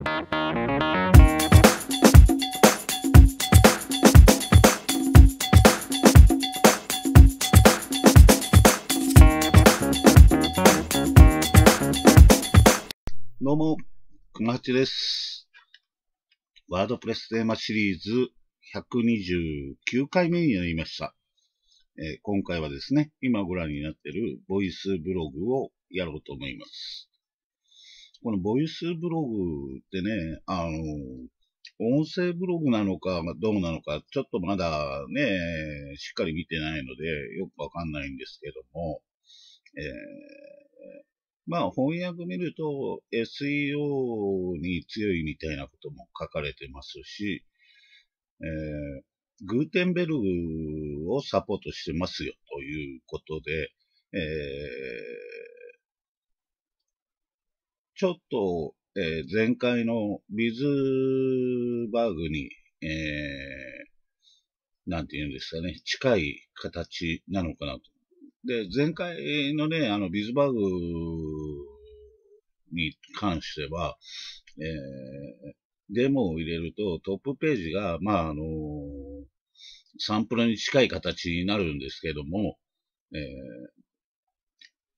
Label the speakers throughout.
Speaker 1: どうも、くまはちです。ワードプレステーマシリーズ129回目になりました。えー、今回はですね、今ご覧になっているボイスブログをやろうと思います。このボイスブログってね、あの、音声ブログなのか、どうなのか、ちょっとまだね、しっかり見てないので、よくわかんないんですけども、えー、まあ翻訳見ると SEO に強いみたいなことも書かれてますし、えー、グーテンベルグをサポートしてますよということで、えーちょっと、えー、前回のビズバーグに、えー、なんて言うんですかね、近い形なのかなと。で、前回のね、あの、ビズバーグに関しては、えー、デモを入れるとトップページが、まあ、あのー、サンプルに近い形になるんですけども、えー、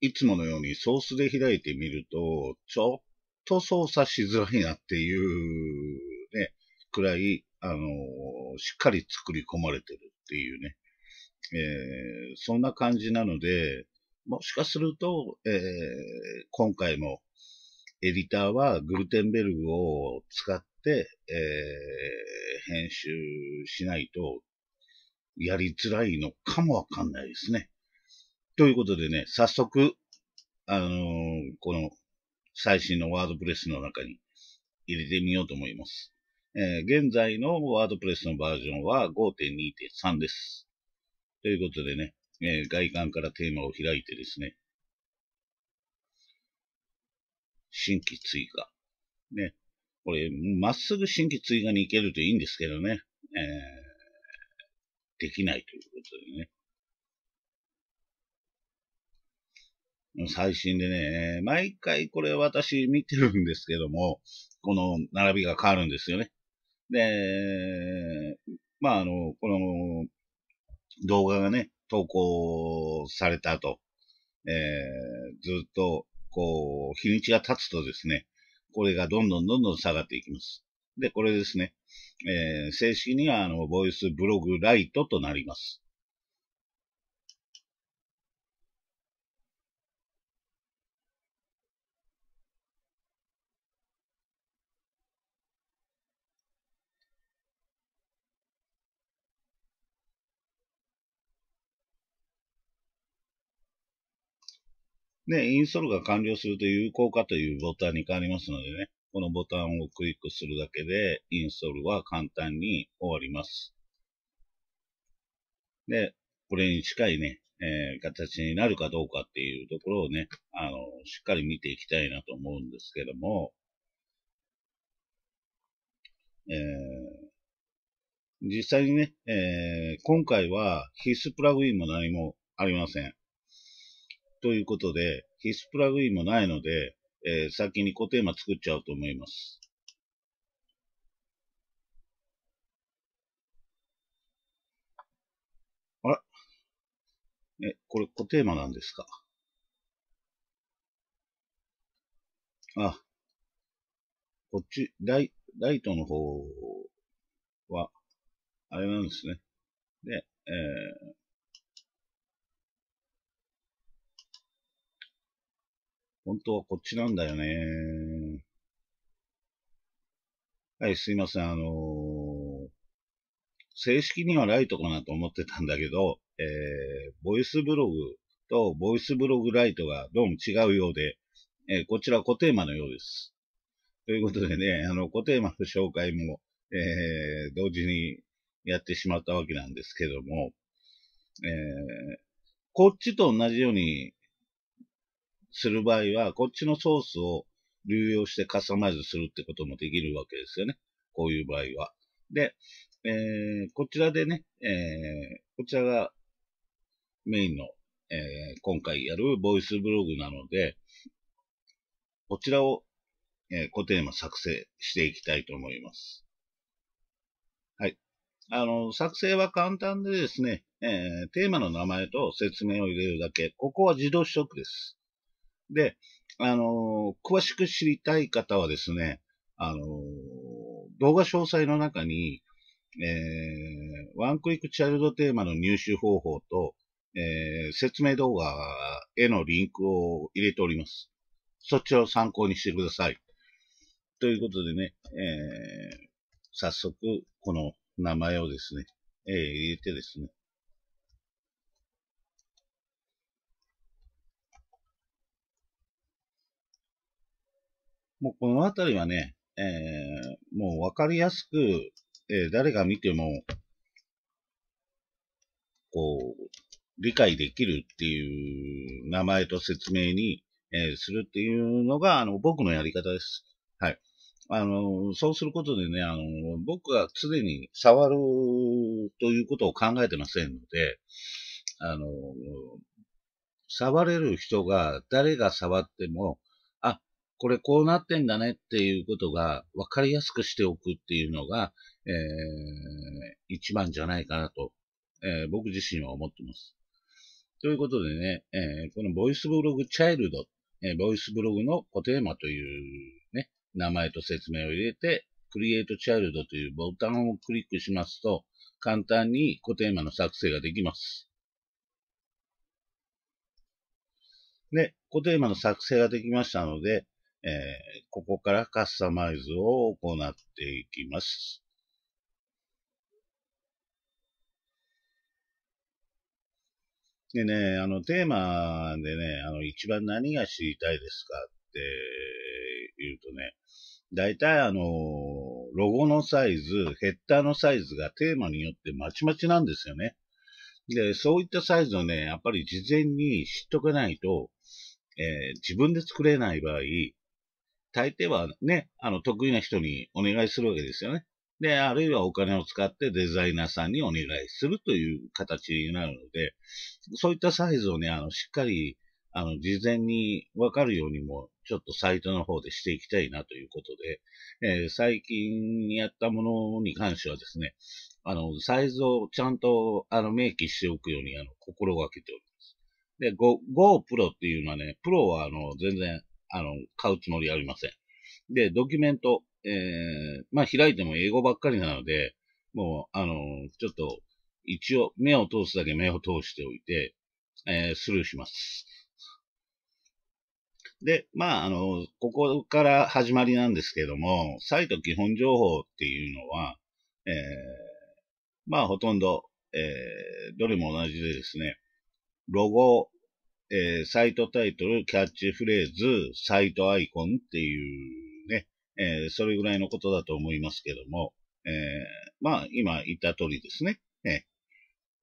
Speaker 1: いつものようにソースで開いてみると、ちょっと操作しづらいなっていうね、くらい、あのしっかり作り込まれてるっていうね、えー、そんな感じなので、もしかすると、えー、今回もエディターはグルテンベルグを使って、えー、編集しないとやりづらいのかもわかんないですね。ということでね、早速、あのー、この最新のワードプレスの中に入れてみようと思います。えー、現在のワードプレスのバージョンは5.2.3です。ということでね、えー、外観からテーマを開いてですね、新規追加。ね。これ、まっすぐ新規追加に行けるといいんですけどね。えー、できないということでね。最新でね、毎回これ私見てるんですけども、この並びが変わるんですよね。で、まあ、あの、この動画がね、投稿された後、えー、ずっと、こう、日にちが経つとですね、これがどんどんどんどん下がっていきます。で、これですね、えー、正式には、あの、ボイスブログライトとなります。ね、インストールが完了すると有効化というボタンに変わりますのでね、このボタンをクリックするだけでインストールは簡単に終わります。で、これに近いね、えー、形になるかどうかっていうところをね、あの、しっかり見ていきたいなと思うんですけども、えー、実際にね、えー、今回は必須プラグインも何もありません。ということで、必須プラグインもないので、えー、先に固テーマ作っちゃおうと思います。あらえ、これ固テーマなんですかあ、こっち、ライライトの方は、あれなんですね。で、えー、本当はこっちなんだよね。はい、すいません。あのー、正式にはライトかなと思ってたんだけど、えー、ボイスブログとボイスブログライトがどうも違うようで、えー、こちら固テーマのようです。ということでね、あの、固テーマの紹介も、えー、同時にやってしまったわけなんですけども、えー、こっちと同じようにする場合は、こっちのソースを流用してカスタマイズするってこともできるわけですよね。こういう場合は。で、えー、こちらでね、えー、こちらがメインの、えー、今回やるボイスブログなので、こちらを、えー、固テーマ作成していきたいと思います。はい。あの、作成は簡単でですね、えー、テーマの名前と説明を入れるだけ。ここは自動取得です。で、あのー、詳しく知りたい方はですね、あのー、動画詳細の中に、えー、ワンクリックチャイルドテーマの入手方法と、えー、説明動画へのリンクを入れております。そちらを参考にしてください。ということでね、えー、早速、この名前をですね、えー、入れてですね、もうこのあたりはね、えー、もうわかりやすく、えー、誰が見ても、こう、理解できるっていう名前と説明に、えー、するっていうのが、あの、僕のやり方です。はい。あの、そうすることでね、あの、僕は常に触るということを考えてませんので、あの、触れる人が誰が触っても、これこうなってんだねっていうことが分かりやすくしておくっていうのが、えー、一番じゃないかなと、えー、僕自身は思ってます。ということでね、えー、このボイスブログチャイルド、えー、ボイスブログのコテーマというね、名前と説明を入れて、クリエイトチャイルドというボタンをクリックしますと、簡単にコテーマの作成ができます。で、コテーマの作成ができましたので、えー、ここからカスタマイズを行っていきます。でね、あの、テーマでね、あの、一番何が知りたいですかって言うとね、大体あの、ロゴのサイズ、ヘッダーのサイズがテーマによってまちまちなんですよね。で、そういったサイズをね、やっぱり事前に知っとかないと、えー、自分で作れない場合、大抵はね、あの、得意な人にお願いするわけですよね。で、あるいはお金を使ってデザイナーさんにお願いするという形になるので、そういったサイズをね、あの、しっかり、あの、事前にわかるようにも、ちょっとサイトの方でしていきたいなということで、えー、最近やったものに関してはですね、あの、サイズをちゃんと、あの、明記しておくように、あの、心がけております。で、Go, Pro っていうのはね、プロはあの、全然あの、買うつもりありません。で、ドキュメント、えー、まあ、開いても英語ばっかりなので、もう、あの、ちょっと、一応、目を通すだけ目を通しておいて、えー、スルーします。で、まあ、あの、ここから始まりなんですけども、サイト基本情報っていうのは、えー、まあ、ほとんど、えー、どれも同じでですね、ロゴ、えー、サイトタイトル、キャッチフレーズ、サイトアイコンっていうね、えー、それぐらいのことだと思いますけども、えー、まあ、今言った通りですね。え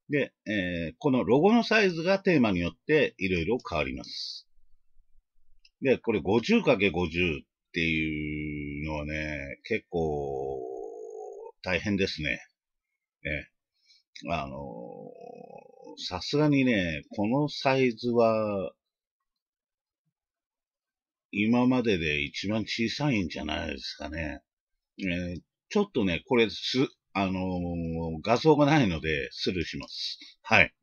Speaker 1: ー、で、えー、このロゴのサイズがテーマによっていろいろ変わります。で、これ 50×50 っていうのはね、結構大変ですね。えあの、さすがにね、このサイズは、今までで一番小さいんじゃないですかね。えー、ちょっとね、これす、あのー、画像がないので、スルーします。はい。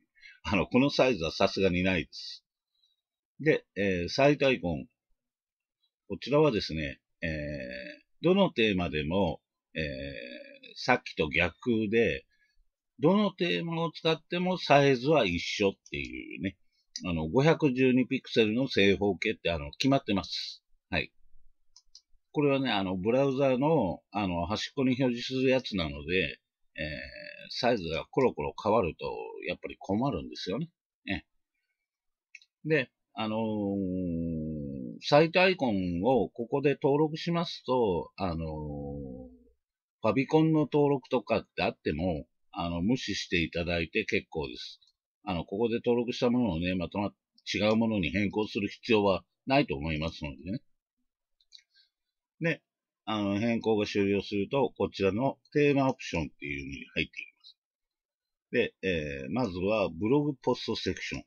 Speaker 1: あの、このサイズはさすがにないです。で、えー、最大根。こちらはですね、えー、どのテーマでも、えー、さっきと逆で、どのテーマを使ってもサイズは一緒っていうね。あの、512ピクセルの正方形ってあの、決まってます。はい。これはね、あの、ブラウザーの、あの、端っこに表示するやつなので、えー、サイズがコロコロ変わると、やっぱり困るんですよね。ねで、あのー、サイトアイコンをここで登録しますと、あのー、ファビコンの登録とかってあっても、あの、無視していただいて結構です。あの、ここで登録したものをね、また違うものに変更する必要はないと思いますのでね。で、あの、変更が終了すると、こちらのテーマオプションっていうのに入っていきます。で、えー、まずはブログポストセクション。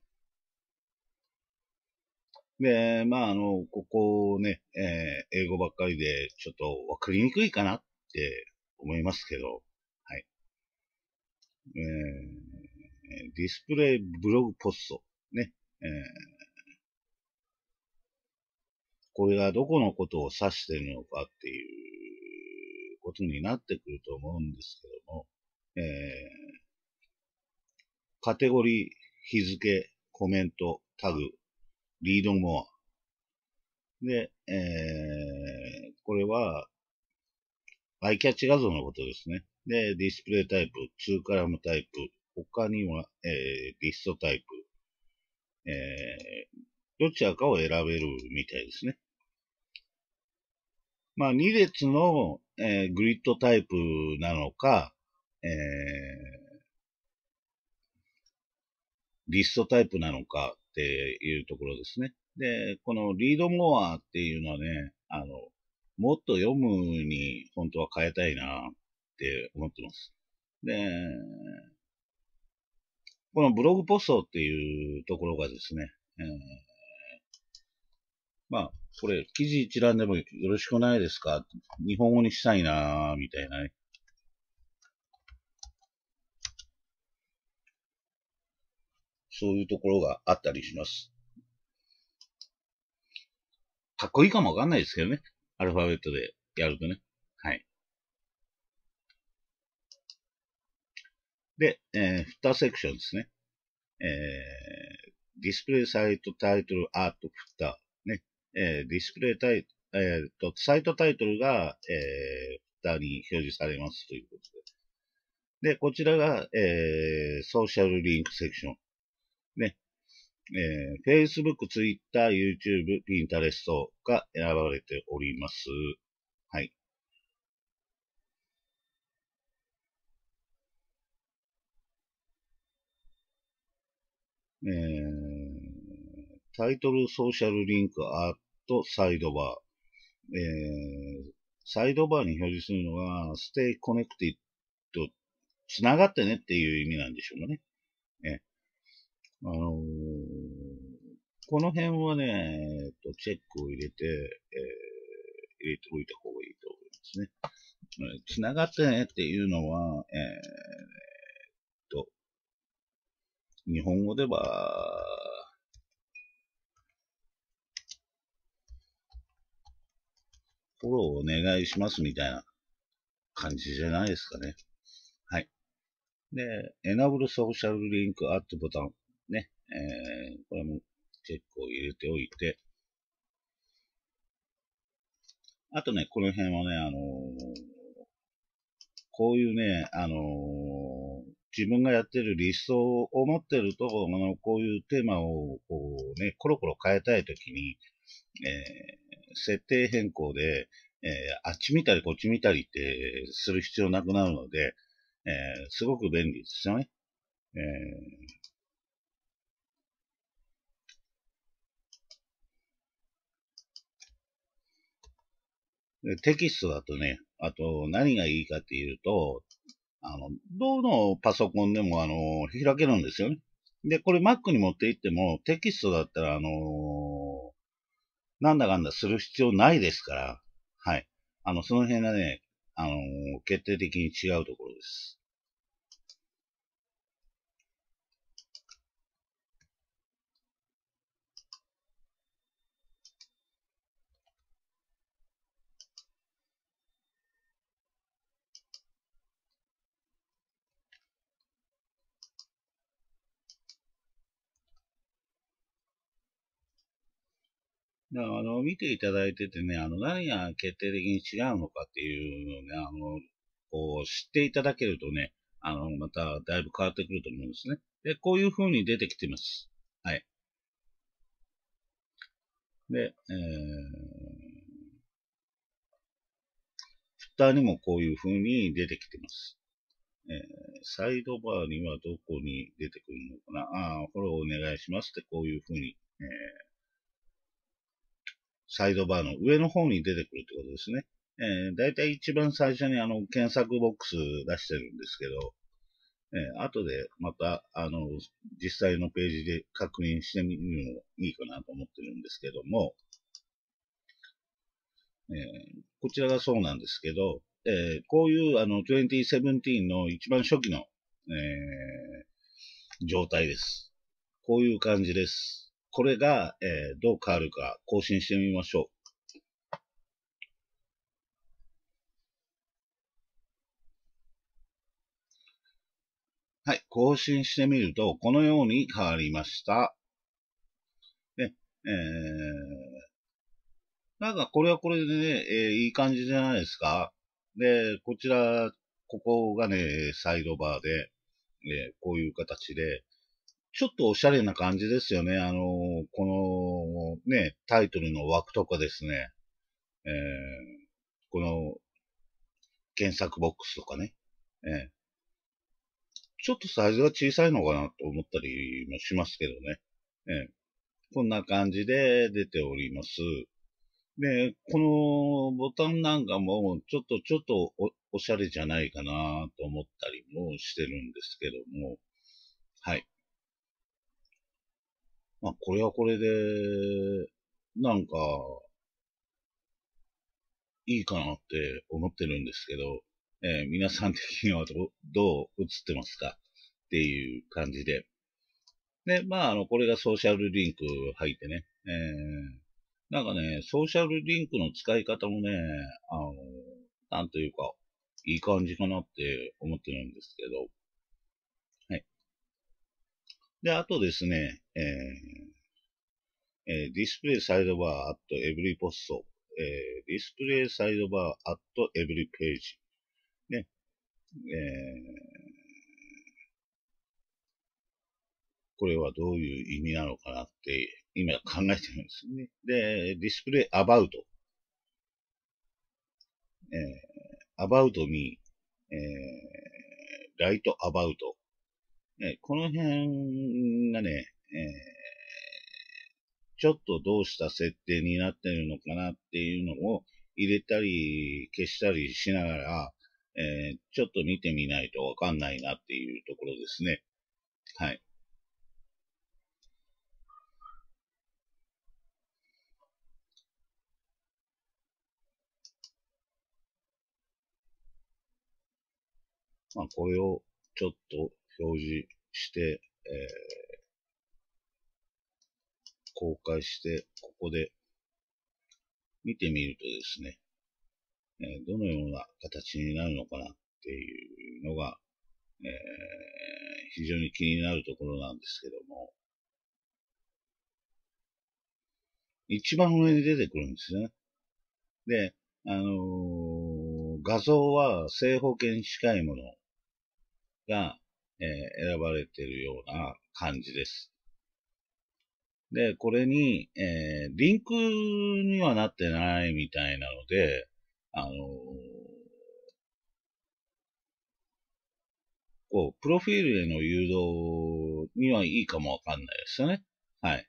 Speaker 1: で、まあ、あの、ここね、えー、英語ばっかりでちょっとわかりにくいかなって思いますけど、えー、ディスプレイブログポスト。ね。えー、これがどこのことを指しているのかっていうことになってくると思うんですけども、えー、カテゴリー、日付、コメント、タグ、リードモア。で、えー、これは、アイキャッチ画像のことですね。で、ディスプレイタイプ、2カラムタイプ、他には、えー、リストタイプ、えー、どちらかを選べるみたいですね。まあ、2列の、えー、グリッドタイプなのか、えー、リストタイプなのかっていうところですね。で、このリードモアっていうのはね、あの、もっと読むに本当は変えたいなっって思ってます。で、このブログポストっていうところがですね、えー、まあ、これ、記事一覧でもよろしくないですか日本語にしたいなみたいなね。そういうところがあったりします。かっこいいかもわかんないですけどね。アルファベットでやるとね。で、えー、2セクションですね。えー、ディスプレイサイトタイトルアートフター。ね。えー、ディスプレイタイト、えー、と、サイトタイトルが、えー、フタに表示されますということで。で、こちらが、えー、ソーシャルリンクセクション。ね。えー、Facebook、Twitter、YouTube、Pinterest が選ばれております。えー、タイトルソーシャルリンクアットサイドバー、えー、サイドバーに表示するのは、ステイコネクティッド、つながってねっていう意味なんでしょうね。ね。ねあのー、この辺はね、えっと、チェックを入れて、えー、入れておいた方がいいと思いますね。つながってねっていうのは、えー日本語では、フォローお願いしますみたいな感じじゃないですかね。はい。で、エナブルソーシャルリンクアットボタン。ね。えー、これもチェックを入れておいて。あとね、この辺はね、あのー、こういうね、あのー自分がやってる理想を持ってると、あのこういうテーマをこう、ね、コロコロ変えたいときに、えー、設定変更で、えー、あっち見たりこっち見たりってする必要なくなるので、えー、すごく便利ですよね。えーテキストだとね、あと何がいいかっていうと、あの、どのパソコンでも、あの、開けるんですよね。で、これ Mac に持って行っても、テキストだったら、あのー、なんだかんだする必要ないですから、はい。あの、その辺がね、あのー、決定的に違うところです。だからあの、見ていただいててね、あの、何が決定的に違うのかっていうのをね、あの、こう、知っていただけるとね、あの、また、だいぶ変わってくると思うんですね。で、こういう風に出てきてます。はい。で、えー、フッターにもこういう風に出てきてます。えー、サイドバーにはどこに出てくるのかなああ、フォローお願いしますってこういう風に、えーサイドバーの上の方に出てくるってことですね。えー、だいたい一番最初にあの、検索ボックス出してるんですけど、えー、後でまた、あの、実際のページで確認してみるのもいいかなと思ってるんですけども、えー、こちらがそうなんですけど、えー、こういうあの2017の一番初期の、えー、状態です。こういう感じです。これが、えー、どう変わるか更新してみましょう。はい、更新してみると、このように変わりました。で、えー、なんかこれはこれでね、えー、いい感じじゃないですか。で、こちら、ここがね、サイドバーで、えー、こういう形で、ちょっとおしゃれな感じですよね。あの、この、ね、タイトルの枠とかですね、えー、この、検索ボックスとかね、えー、ちょっとサイズが小さいのかなと思ったりもしますけどね、えー、こんな感じで出ております。で、このボタンなんかも、ちょっと、ちょっとおしゃれじゃないかなと思ったりもしてるんですけども、はい。まあ、これはこれで、なんか、いいかなって思ってるんですけど、えー、皆さん的にはどどう映ってますかっていう感じで。で、まあ、あの、これがソーシャルリンク入ってね、えー、なんかね、ソーシャルリンクの使い方もね、あの、なんというか、いい感じかなって思ってるんですけど、で、あとですね、えーえー、ディスプレイサイドバーアットエブリポスト。えー、ディスプレイサイドバーアットエブリページ。ね、えーこれはどういう意味なのかなって今考えてるんですね。で、ディスプレイアバウト。えー、アバウトに、えー、ライトアバウト。えこの辺がね、えー、ちょっとどうした設定になってるのかなっていうのを入れたり消したりしながら、えー、ちょっと見てみないとわかんないなっていうところですね。はい。まあ、これをちょっと表示して、えー、公開して、ここで見てみるとですね、えどのような形になるのかなっていうのが、えー、非常に気になるところなんですけども、一番上に出てくるんですね。で、あのー、画像は正方形に近いものが、えー、選ばれてるような感じです。で、これに、えー、リンクにはなってないみたいなので、あのー、こう、プロフィールへの誘導にはいいかもわかんないですよね。はい。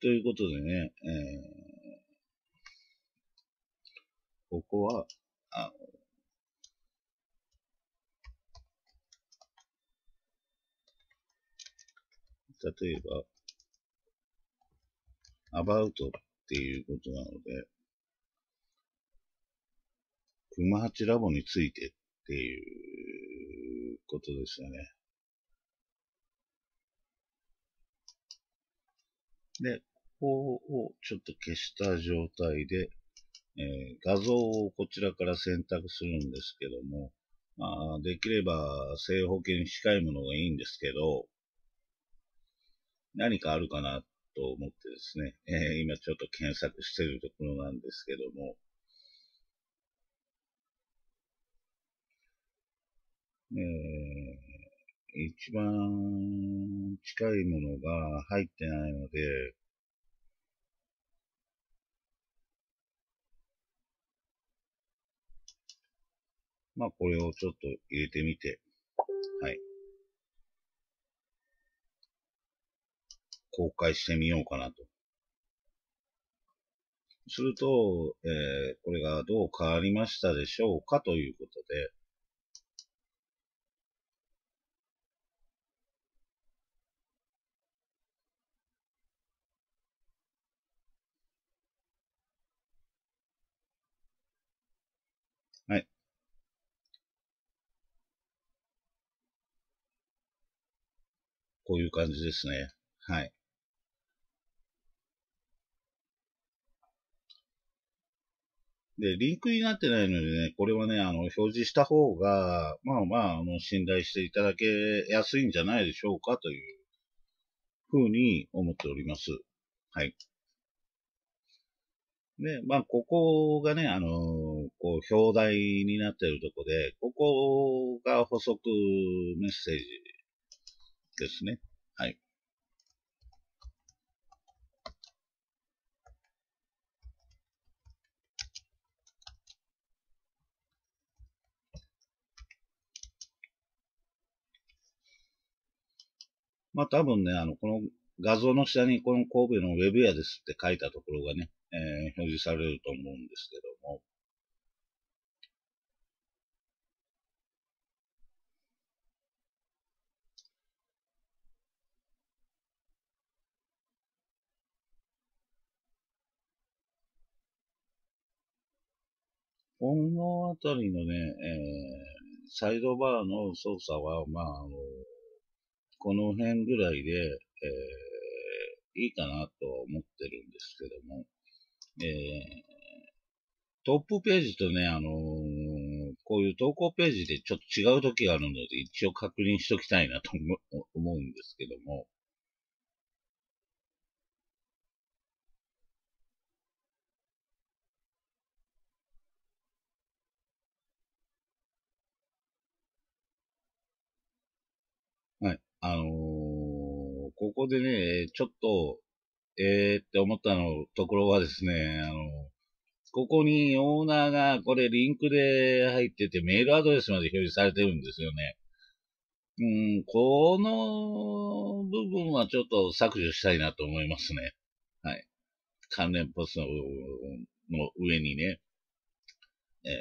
Speaker 1: ということでね、えー、ここは、あの、例えば、about っていうことなので、熊八ラボについてっていうことですよね。で、ここをちょっと消した状態で、えー、画像をこちらから選択するんですけども、まあ、できれば正方形に近いものがいいんですけど、何かあるかなと思ってですね、えー、今ちょっと検索してるところなんですけども、えー、一番近いものが入ってないので、まあこれをちょっと入れてみて、はい。公開してみようかなと。すると、えー、これがどう変わりましたでしょうかということで、はい。こういう感じですね。はい。で、リンクになってないのでね、これはね、あの、表示した方が、まあまあ、あの、信頼していただけやすいんじゃないでしょうかというふうに思っております。はい。で、まあ、ここがね、あのこう、表題になっているとこで、ここが補足メッセージですね。はい。まあ、多分ね、あの、この画像の下にこの神戸のウェブ屋ですって書いたところがね、えー、表示されると思うんですけども。このあたりのね、えー、サイドバーの操作は、まあ、あの、この辺ぐらいで、えー、いいかなと思ってるんですけども、えー、トップページとね、あのー、こういう投稿ページでちょっと違う時があるので、一応確認しときたいなと思うんですけども、あのー、ここでね、ちょっと、えー、って思ったのところはですね、あの、ここにオーナーがこれリンクで入っててメールアドレスまで表示されてるんですよね。うん、この部分はちょっと削除したいなと思いますね。はい。関連ポストの上にね。えー、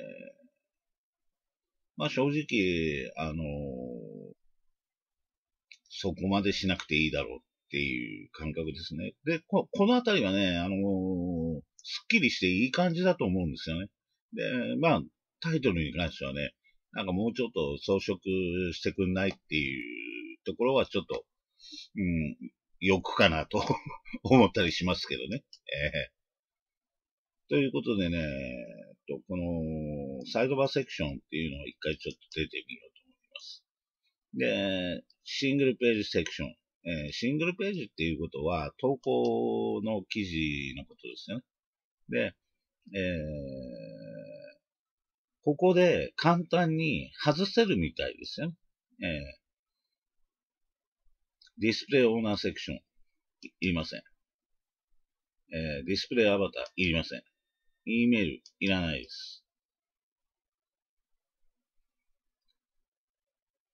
Speaker 1: まあ正直、あのーそこまでしなくていいだろうっていう感覚ですね。で、このあたりはね、あのー、すっきりしていい感じだと思うんですよね。で、まあ、タイトルに関してはね、なんかもうちょっと装飾してくんないっていうところはちょっと、うん、欲かなと 思ったりしますけどね。えー、ということでね、と、このサイドバーセクションっていうのを一回ちょっと出てみようと思います。で、シングルページセクション。えー、シングルページっていうことは、投稿の記事のことですよね。で、えー、ここで簡単に外せるみたいですよね。えー、ディスプレイオーナーセクション、いりません。えー、ディスプレイアバター、いりません。E メール、いらないです。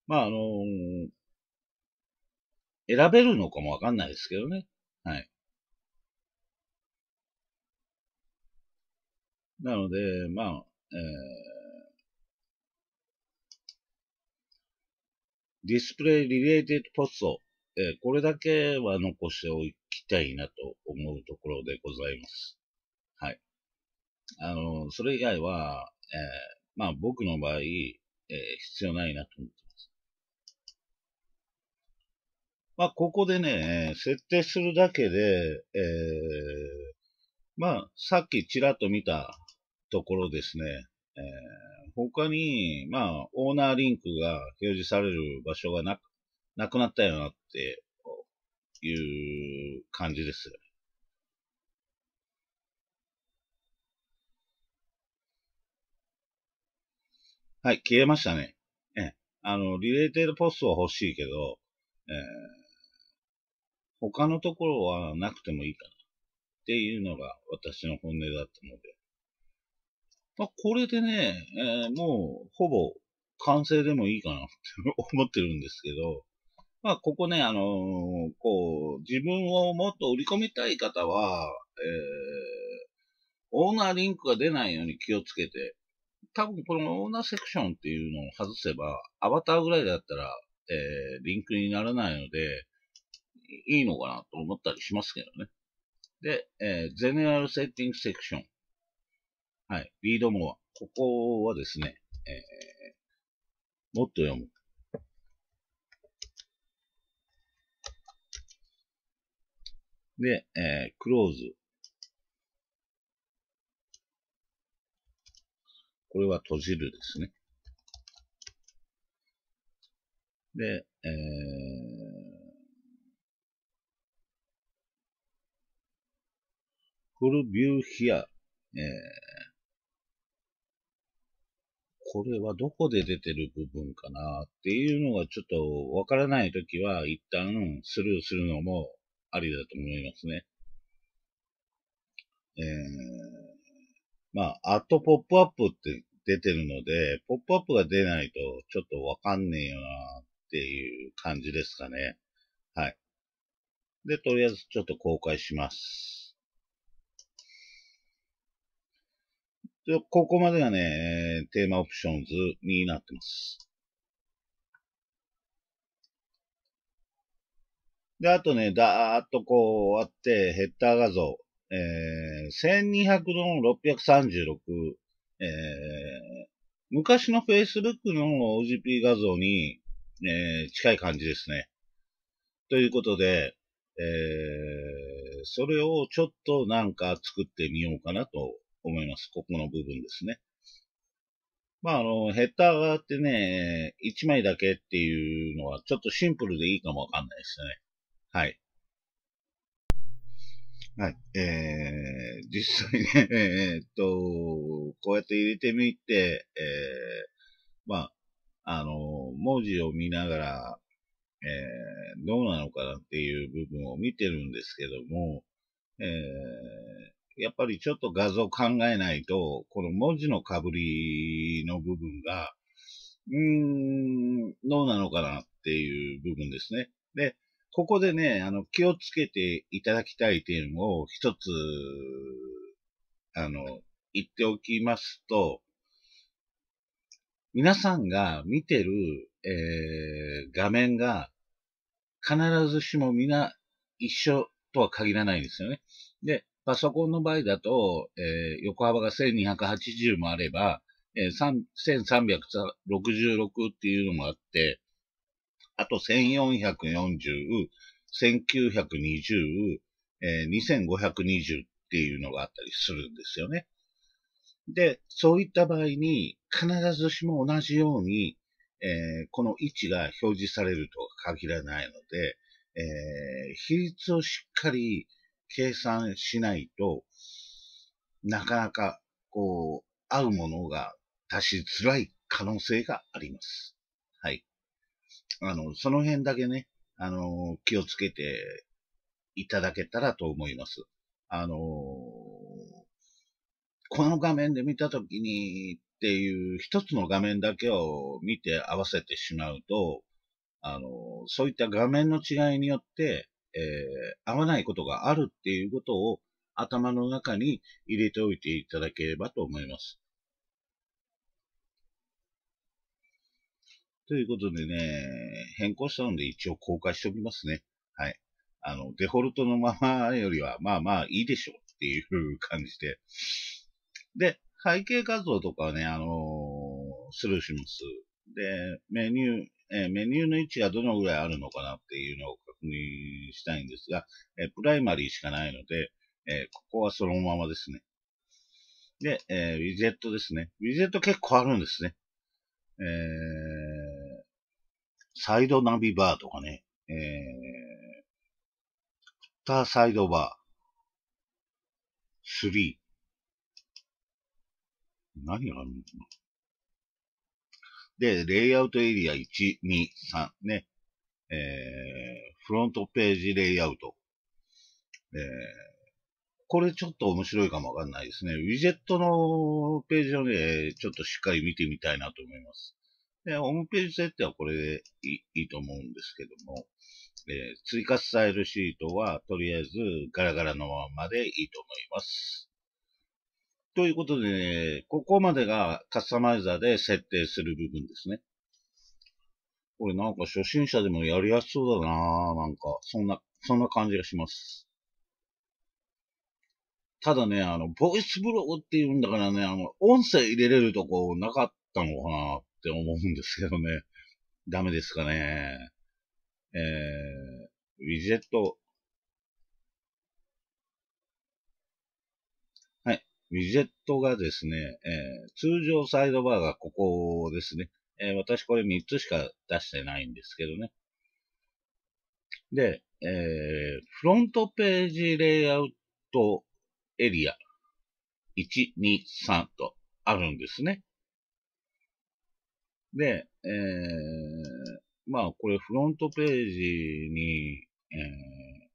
Speaker 1: まあ、あのー選べるのかもわかんないですけどね。はい。なので、まあ、えー、ディスプレイリレーテッドポスト、えー、これだけは残しておきたいなと思うところでございます。はい。あの、それ以外は、えー、まあ僕の場合、えー、必要ないなと思ってます。まあ、ここでね、設定するだけで、えー、まあ、さっきちらっと見たところですね、えー、他に、まあ、オーナーリンクが表示される場所がなく、なくなったよなっていう感じですはい、消えましたね。え、あの、リレーテールポストは欲しいけど、えー他のところはなくてもいいかなっていうのが私の本音だったので。まあ、これでね、えー、もうほぼ完成でもいいかなって思ってるんですけど、まあ、ここね、あのー、こう、自分をもっと売り込みたい方は、えー、オーナーリンクが出ないように気をつけて、多分このオーナーセクションっていうのを外せば、アバターぐらいだったら、えー、リンクにならないので、いいのかなと思ったりしますけどね。で、えー、ゼネラルセッティングセクション。はい、リードモア。ここはですね、えー、もっと読む。で、えー、クローズ。これは閉じるですね。で、えフルビューヒア、えー、これはどこで出てる部分かなっていうのがちょっとわからないときは一旦スルーするのもありだと思いますね。えー、まあ、あとポップアップって出てるので、ポップアップが出ないとちょっとわかんねえよなっていう感じですかね。はい。で、とりあえずちょっと公開します。ここまでがね、テーマオプションズになってます。で、あとね、だーっとこうあって、ヘッダー画像、えー、1200の636、えー、昔の Facebook の OGP 画像に、えー、近い感じですね。ということで、えー、それをちょっとなんか作ってみようかなと思います。ここの部分ですね。まあ、あの、ヘッダーがあってね、1枚だけっていうのはちょっとシンプルでいいかもわかんないですね。はい。はい。えー、実際ね、えー、っと、こうやって入れてみて、えー、まあ、あの、文字を見ながら、えー、どうなのかなっていう部分を見てるんですけども、えー、やっぱりちょっと画像考えないと、この文字のかぶりの部分が、うーん、どうなのかなっていう部分ですね。で、ここでね、あの、気をつけていただきたい点を一つ、あの、言っておきますと、皆さんが見てる、えー、画面が、必ずしも皆一緒とは限らないんですよね。で、パソコンの場合だと、えー、横幅が1280もあれば、えー、1366っていうのもあって、あと1440、1920、えー、2520っていうのがあったりするんですよね。で、そういった場合に、必ずしも同じように、えー、この位置が表示されるとは限らないので、えー、比率をしっかり、計算しないと、なかなか、こう、合うものが足しづらい可能性があります。はい。あの、その辺だけね、あの、気をつけていただけたらと思います。あの、この画面で見たときにっていう一つの画面だけを見て合わせてしまうと、あの、そういった画面の違いによって、えー、合わないことがあるっていうことを頭の中に入れておいていただければと思います。ということでね、変更したので一応公開しておきますね。はい。あの、デフォルトのままよりは、まあまあいいでしょうっていう感じで。で、背景画像とかはね、あのー、スルーします。で、メニュー、えメニューの位置がどのぐらいあるのかなっていうのを確認したいんですが、えプライマリーしかないので、えここはそのままですね。で、えウィジェットですね。ウィジェット結構あるんですね。えー、サイドナビバーとかね、えー、フッターサイドバー、3。何があるのかなで、レイアウトエリア1、2、3ね、えー、フロントページレイアウト。えー、これちょっと面白いかもわかんないですね。ウィジェットのページをね、ちょっとしっかり見てみたいなと思います。で、ホームページ設定はこれでいいと思うんですけども、えー、追加スタイルシートはとりあえずガラガラのままでいいと思います。ということで、ね、ここまでがカスタマイザーで設定する部分ですね。これなんか初心者でもやりやすそうだなぁ。なんか、そんな、そんな感じがします。ただね、あの、ボイスブログっていうんだからね、あの、音声入れれるとこなかったのかなって思うんですけどね。ダメですかね。えー、ウィジェット、ウィジェットがですね、えー、通常サイドバーがここですね。えー、私これ3つしか出してないんですけどね。で、えー、フロントページレイアウトエリア1、2、3とあるんですね。で、えー、まあこれフロントページに、え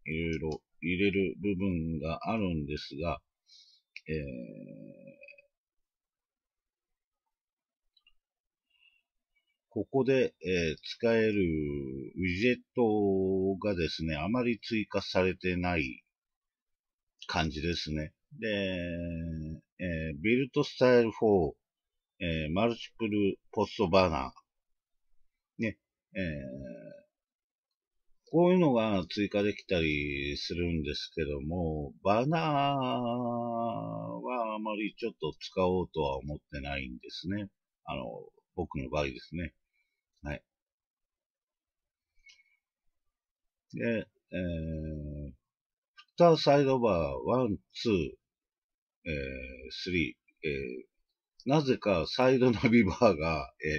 Speaker 1: ー、いろいろ入れる部分があるんですが、えここで、え使えるウィジェットがですね、あまり追加されてない感じですね。で、えー、ビルトスタイル4、えー、マルチプルポストバナー、ね、えーこういうのが追加できたりするんですけども、バナーはあまりちょっと使おうとは思ってないんですね。あの、僕の場合ですね。はい。で、えー、フッターサイドバー1、2、えー、3、えー、なぜかサイドナビバーが、えー、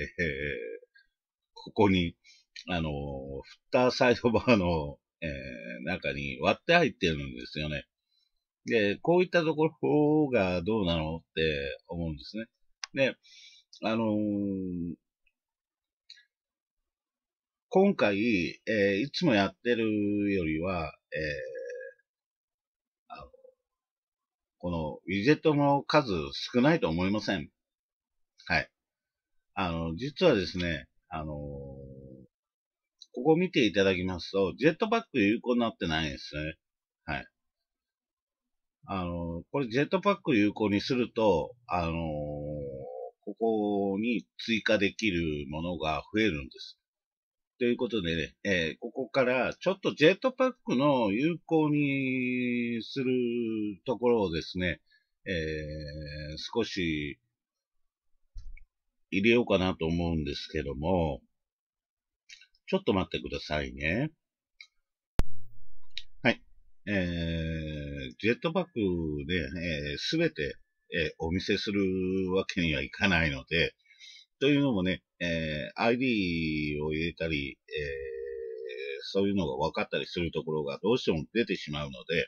Speaker 1: ここにあの、フッターサイドバーの、えー、中に割って入ってるんですよね。で、こういったところがどうなのって思うんですね。で、あのー、今回、えー、いつもやってるよりは、えー、あのこのウィジェットの数少ないと思いません。はい。あの、実はですね、あのーここ見ていただきますと、ジェットパック有効になってないですね。はい。あの、これジェットパック有効にすると、あのここに追加できるものが増えるんです。ということでね、えー、ここからちょっとジェットパックの有効にするところをですね、えー、少し入れようかなと思うんですけども、ちょっと待ってくださいね。はい。えー、ジェットバッグで、す、えー、べ、て、えー、お見せするわけにはいかないので、というのもね、えー、ID を入れたり、えー、そういうのが分かったりするところがどうしても出てしまうので、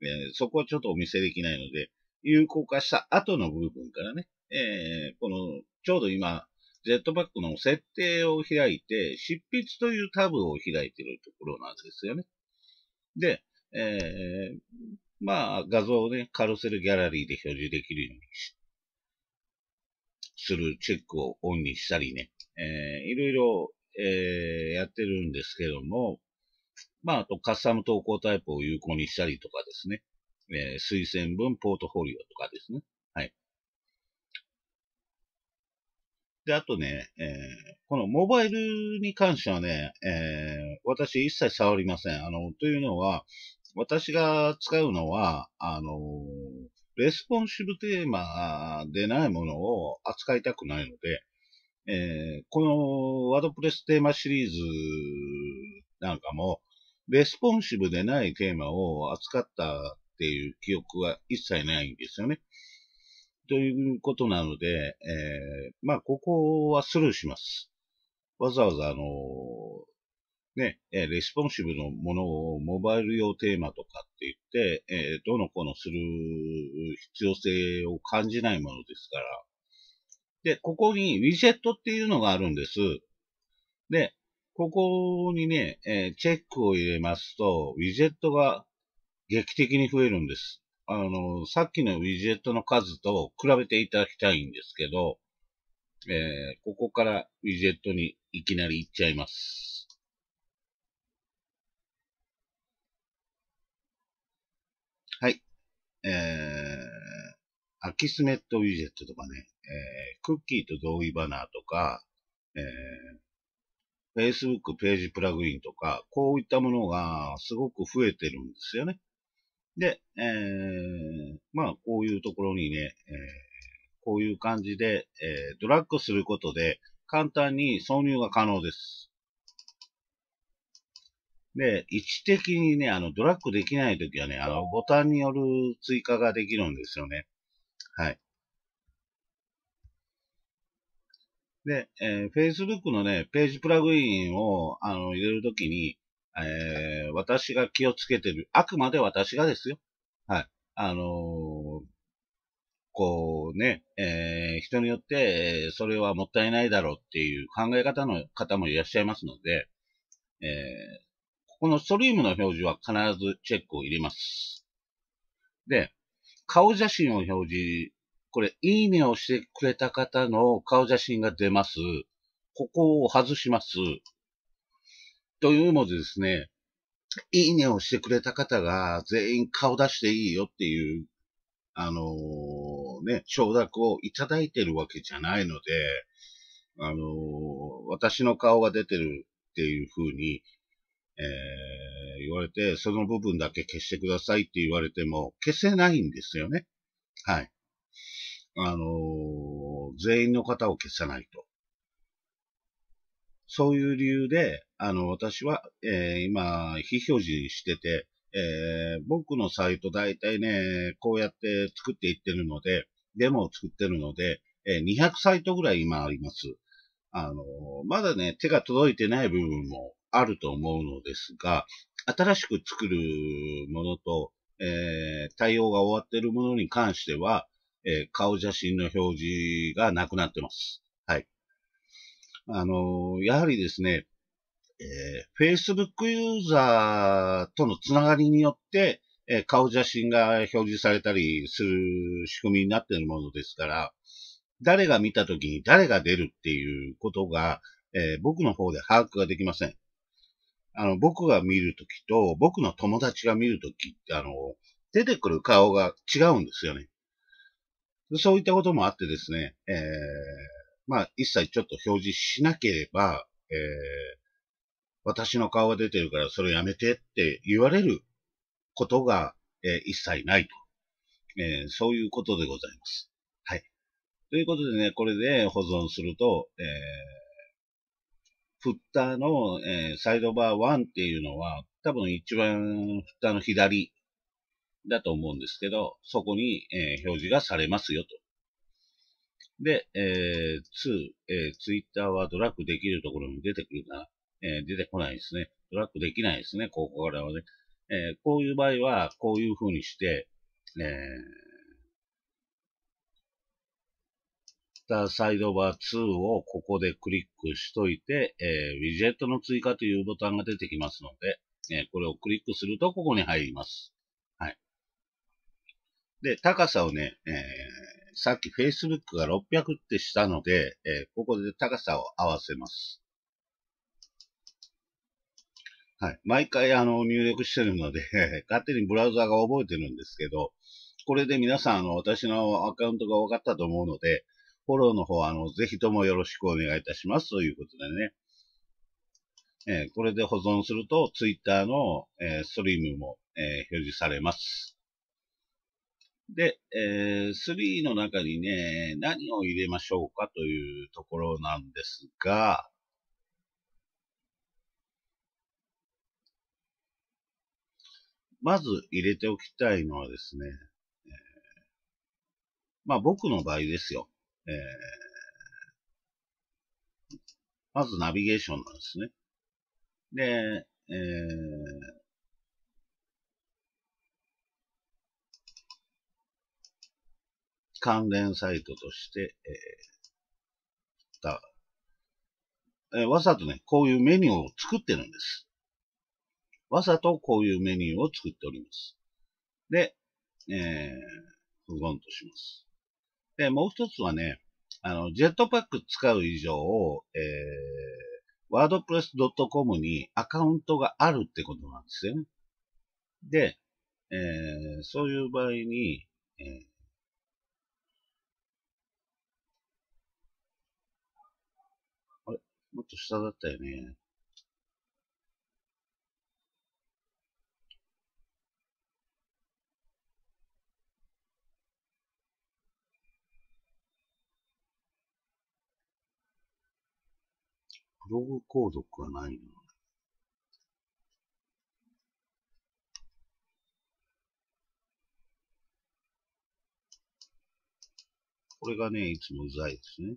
Speaker 1: えー、そこはちょっとお見せできないので、有効化した後の部分からね、えー、この、ちょうど今、ジェットバックの設定を開いて、執筆というタブを開いているところなんですよね。で、えー、まあ、画像をね、カルセルギャラリーで表示できるようにするチェックをオンにしたりね、えー、いろいろ、えー、やってるんですけども、まあ、あとカスタム投稿タイプを有効にしたりとかですね、えー、推薦文ポートフォリオとかですね。で、あとね、えー、このモバイルに関してはね、えー、私一切触りません。あの、というのは、私が使うのは、あのレスポンシブテーマでないものを扱いたくないので、えー、このワードプレステーマシリーズなんかも、レスポンシブでないテーマを扱ったっていう記憶は一切ないんですよね。ということなので、えー、まあ、ここはスルーします。わざわざ、あの、ね、えレスポンシブのものをモバイル用テーマとかって言って、えどの子のする必要性を感じないものですから。で、ここにウィジェットっていうのがあるんです。で、ここにね、えチェックを入れますと、ウィジェットが劇的に増えるんです。あの、さっきのウィジェットの数と比べていただきたいんですけど、えー、ここからウィジェットにいきなり行っちゃいます。はい。えー、アキスネットウィジェットとかね、えー、クッキーと同意バナーとか、えー、Facebook ページプラグインとか、こういったものがすごく増えてるんですよね。で、えー、まあ、こういうところにね、えー、こういう感じで、えー、ドラッグすることで、簡単に挿入が可能です。で、位置的にね、あの、ドラッグできないときはね、あの、ボタンによる追加ができるんですよね。はい。で、えー、Facebook のね、ページプラグインを、あの、入れるときに、えー、私が気をつけてる、あくまで私がですよ。はい。あのー、こうね、えー、人によって、それはもったいないだろうっていう考え方の方もいらっしゃいますので、えー、ここのストリームの表示は必ずチェックを入れます。で、顔写真を表示、これ、いいねをしてくれた方の顔写真が出ます。ここを外します。というのもですね、いいねをしてくれた方が全員顔出していいよっていう、あのー、ね、承諾をいただいてるわけじゃないので、あのー、私の顔が出てるっていうふうに、えー、言われて、その部分だけ消してくださいって言われても、消せないんですよね。はい。あの全員の方を消さないと。そういう理由で、あの、私は、えー、今、非表示してて、えー、僕のサイト大体ね、こうやって作っていってるので、デモを作ってるので、えー、200サイトぐらい今あります。あの、まだね、手が届いてない部分もあると思うのですが、新しく作るものと、えー、対応が終わってるものに関しては、えー、顔写真の表示がなくなってます。はい。あのやはりですね、えー、Facebook ユーザーとのつながりによって、えー、顔写真が表示されたりする仕組みになっているものですから、誰が見たときに誰が出るっていうことが、えー、僕の方で把握ができません。あの、僕が見るときと、僕の友達が見るときって、あの、出てくる顔が違うんですよね。そういったこともあってですね、えー、まあ、一切ちょっと表示しなければ、えー、私の顔が出てるからそれやめてって言われることが、えー、一切ないと、えー、そういうことでございます。はい。ということでね、これで保存すると、えー、フッターの、えー、サイドバー1っていうのは、多分一番フッターの左だと思うんですけど、そこに、えー、表示がされますよと。で、えー、2、えー、Twitter はドラッグできるところに出てくるな。えー、出てこないですね。トラックできないですね、ここからはね。えー、こういう場合は、こういう風にして、えー、スターサイドバー2をここでクリックしといて、えー、ウィジェットの追加というボタンが出てきますので、えー、これをクリックするとここに入ります。はい。で、高さをね、えー、さっき Facebook が600ってしたので、えー、ここで高さを合わせます。はい。毎回あの入力してるので 勝手にブラウザが覚えてるんですけど、これで皆さん、あの、私のアカウントが分かったと思うので、フォローの方、あの、ぜひともよろしくお願いいたします。ということでね。えー、これで保存すると、Twitter の、えー、ストリームも、えー、表示されます。で、え3の中にね、何を入れましょうかというところなんですが、まず入れておきたいのはですね、えー、まあ僕の場合ですよ、えー、まずナビゲーションなんですね。で、えー、関連サイトとして、えー、えー、わざとね、こういうメニューを作ってるんです。わざとこういうメニューを作っております。で、えー、不言とします。で、もう一つはね、あの、ジェットパック使う以上、えー、wordpress.com にアカウントがあるってことなんですよね。で、えー、そういう場合に、えー、あれもっと下だったよね。ログ購読がないな。これがね、いつもうざいですね。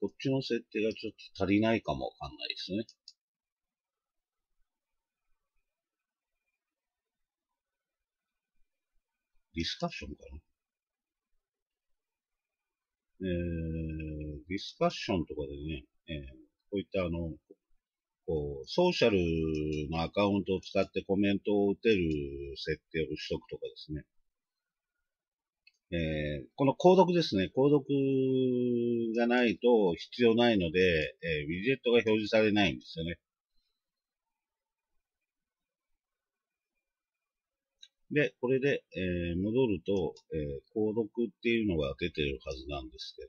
Speaker 1: こっちの設定がちょっと足りないかもわかんないですね。ディスカッションかな。えー、ディスカッションとかでね、えー、こういったあの、こう、ソーシャルのアカウントを使ってコメントを打てる設定をしとくとかですね。えー、この購読ですね。購読がないと必要ないので、えー、ウィジェットが表示されないんですよね。で、これで、えー、戻ると、えー、購読っていうのが出てるはずなんですけ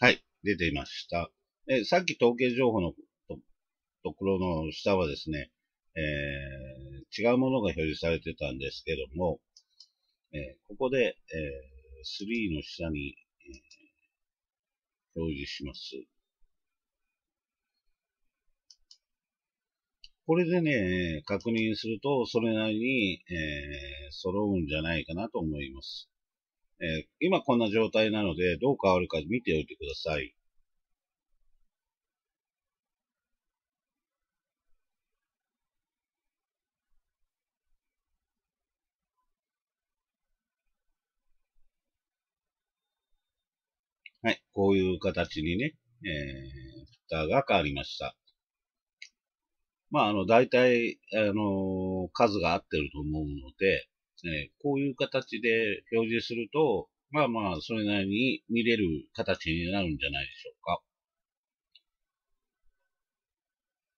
Speaker 1: ど、はい、出ていました。えー、さっき統計情報のところの下はですね、えー、違うものが表示されてたんですけども、えここで、え3の下に、え表示します。これでね、確認すると、それなりに、えー、揃うんじゃないかなと思います。えー、今こんな状態なので、どう変わるか見ておいてください。はい、こういう形にね、えー、蓋が変わりました。まあ、あの、大体、あの、数が合ってると思うので、ね、こういう形で表示すると、まあまあ、それなりに見れる形になるんじゃないでしょうか。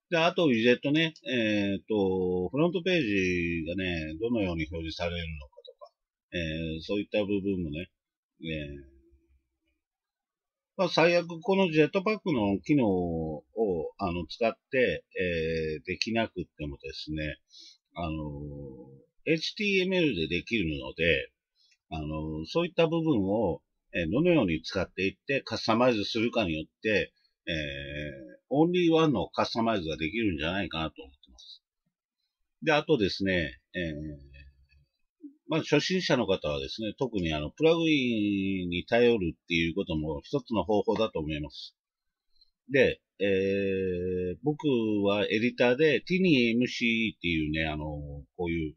Speaker 1: で、あと、ウィジェットね、えっ、ー、と、フロントページがね、どのように表示されるのかとか、えー、そういった部分もね、えーまあ、最悪このジェットパックの機能をあの使って、えー、できなくてもですね、あの、HTML でできるので、あの、そういった部分を、えどのように使っていってカスタマイズするかによって、えー、オンリーワンのカスタマイズができるんじゃないかなと思ってます。で、あとですね、えーまず、あ、初心者の方はですね、特にあの、プラグインに頼るっていうことも一つの方法だと思います。で、えー、僕はエディターで TinyMCE っていうね、あの、こういう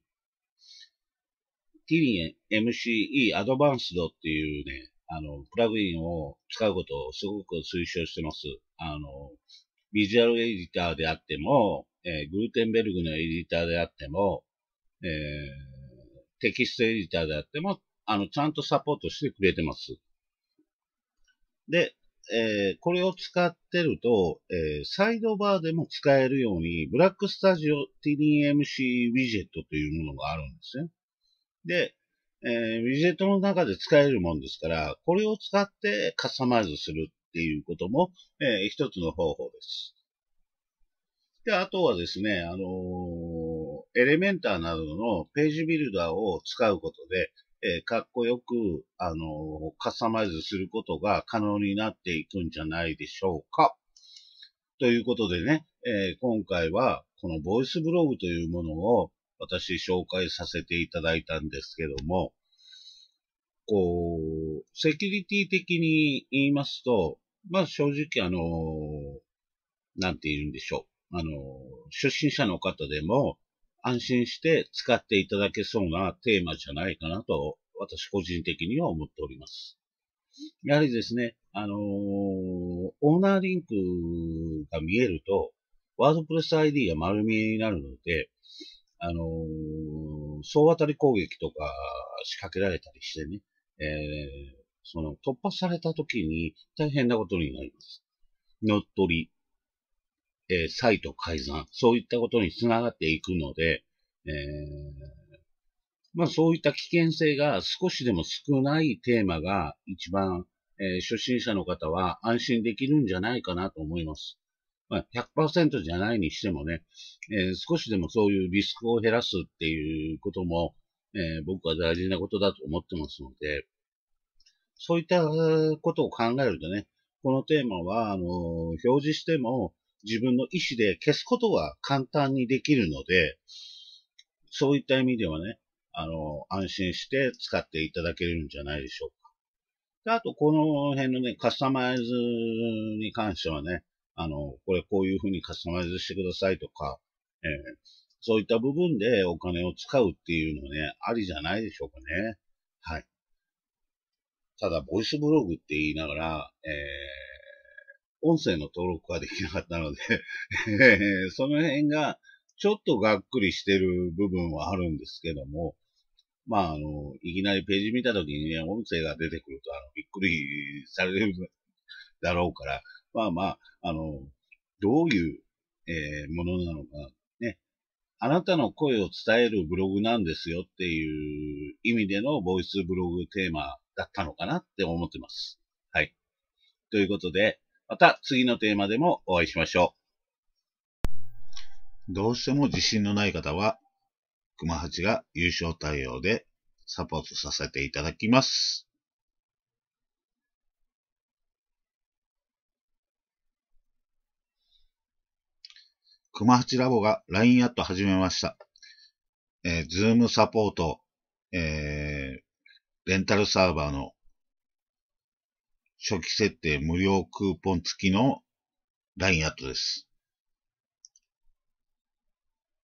Speaker 1: TinyMCE v a バンスドっていうね、あの、プラグインを使うことをすごく推奨してます。あの、ビジュアルエディターであっても、えー、グルテンベルグのエディターであっても、えーテキストエディターであっても、あの、ちゃんとサポートしてくれてます。で、えー、これを使ってると、えー、サイドバーでも使えるように、ブラックスタジオ TDMC ウィジェットというものがあるんですね。で、えー、ウィジェットの中で使えるもんですから、これを使ってカスタマイズするっていうことも、えー、一つの方法です。で、あとはですね、あのーエレメンターなどのページビルダーを使うことで、えー、かっこよく、あのー、カスタマイズすることが可能になっていくんじゃないでしょうか。ということでね、えー、今回はこのボイスブログというものを私紹介させていただいたんですけども、こう、セキュリティ的に言いますと、まあ正直あの、なんて言うんでしょう。あの、初心者の方でも、安心して使っていただけそうなテーマじゃないかなと、私個人的には思っております。やはりですね、あのー、オーナーリンクが見えると、ワードプレス ID が丸見えになるので、あのー、総当たり攻撃とか仕掛けられたりしてね、えー、その突破された時に大変なことになります。乗っ取り、えー、サイト改ざん、そういったことにつながっていくので、えー、まあそういった危険性が少しでも少ないテーマが一番、えー、初心者の方は安心できるんじゃないかなと思います。まあ、100%じゃないにしてもね、えー、少しでもそういうリスクを減らすっていうことも、えー、僕は大事なことだと思ってますので、そういったことを考えるとね、このテーマは、あの、表示しても、自分の意思で消すことは簡単にできるので、そういった意味ではね、あの、安心して使っていただけるんじゃないでしょうか。で、あと、この辺のね、カスタマイズに関してはね、あの、これこういうふうにカスタマイズしてくださいとか、えー、そういった部分でお金を使うっていうのね、ありじゃないでしょうかね。はい。ただ、ボイスブログって言いながら、えー音声の登録ができなかったのでその辺がちょっとがっくりしてる部分はあるんですけども、まあ、あの、いきなりページ見たときにね、音声が出てくると、あの、びっくりされるだろうから、まあまあ、あの、どういう、えー、ものなのか、ね、あなたの声を伝えるブログなんですよっていう意味でのボイスブログテーマだったのかなって思ってます。はい。ということで、また次のテーマでもお会いしましょう。どうしても自信のない方は、熊八が優勝対応でサポートさせていただきます。熊八ラボが LINE アット始めました。えー、ズームサポート、えー、レンタルサーバーの初期設定無料クーポン付きの LINE アットです。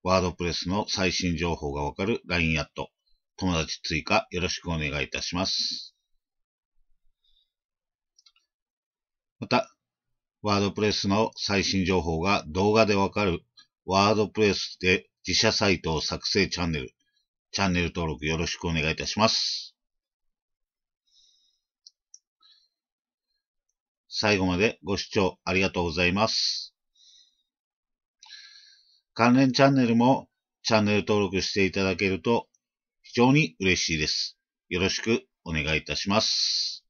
Speaker 1: ワードプレスの最新情報がわかる LINE アット。友達追加よろしくお願いいたします。また、ワードプレスの最新情報が動画でわかるワードプレスで自社サイトを作成チャンネル、チャンネル登録よろしくお願いいたします。最後までご視聴ありがとうございます。関連チャンネルもチャンネル登録していただけると非常に嬉しいです。よろしくお願いいたします。